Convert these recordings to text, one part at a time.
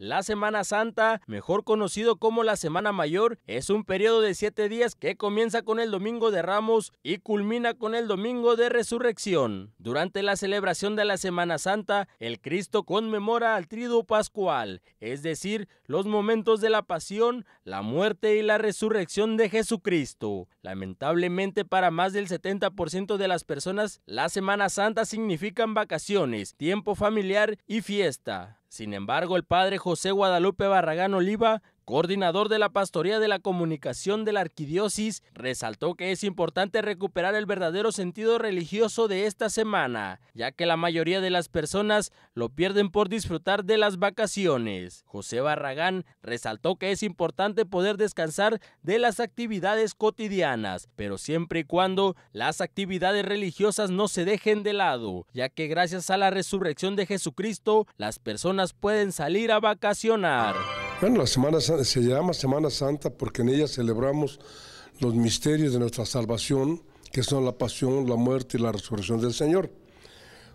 La Semana Santa, mejor conocido como la Semana Mayor, es un periodo de siete días que comienza con el Domingo de Ramos y culmina con el Domingo de Resurrección. Durante la celebración de la Semana Santa, el Cristo conmemora al Triduo Pascual, es decir, los momentos de la pasión, la muerte y la resurrección de Jesucristo. Lamentablemente para más del 70% de las personas, la Semana Santa significan vacaciones, tiempo familiar y fiesta. Sin embargo, el padre José Guadalupe Barragán Oliva coordinador de la Pastoría de la Comunicación de la Arquidiócesis, resaltó que es importante recuperar el verdadero sentido religioso de esta semana, ya que la mayoría de las personas lo pierden por disfrutar de las vacaciones. José Barragán resaltó que es importante poder descansar de las actividades cotidianas, pero siempre y cuando las actividades religiosas no se dejen de lado, ya que gracias a la resurrección de Jesucristo, las personas pueden salir a vacacionar. Bueno, la Semana se llama Semana Santa porque en ella celebramos los misterios de nuestra salvación, que son la pasión, la muerte y la resurrección del Señor.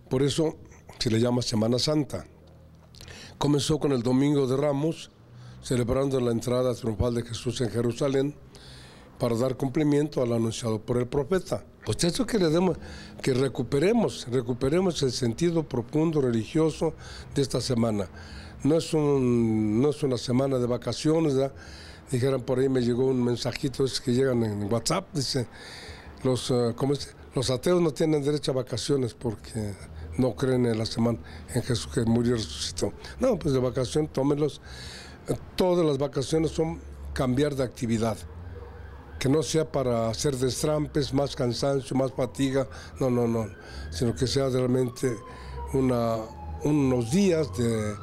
Por eso se le llama Semana Santa. Comenzó con el Domingo de Ramos, celebrando la entrada triunfal de Jesús en Jerusalén para dar cumplimiento al anunciado por el profeta. Pues eso que le demos, que recuperemos, recuperemos el sentido profundo religioso de esta semana. No es, no es una semana de vacaciones, Dijeron dijeran por ahí me llegó un mensajito es que llegan en WhatsApp, dice los eh, los ateos no tienen derecho a vacaciones porque no creen en la semana en Jesús que murió y resucitó. No, pues de vacación tómenlos. Todas las vacaciones son cambiar de actividad que no sea para hacer destrampes, más cansancio, más fatiga, no, no, no, sino que sea realmente unos días de,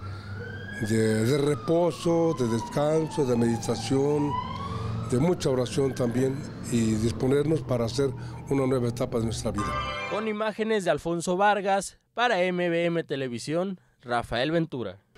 de reposo, de descanso, de meditación, de mucha oración también y disponernos para hacer una nueva etapa de nuestra vida. Con imágenes de Alfonso Vargas para MBM Televisión, Rafael Ventura.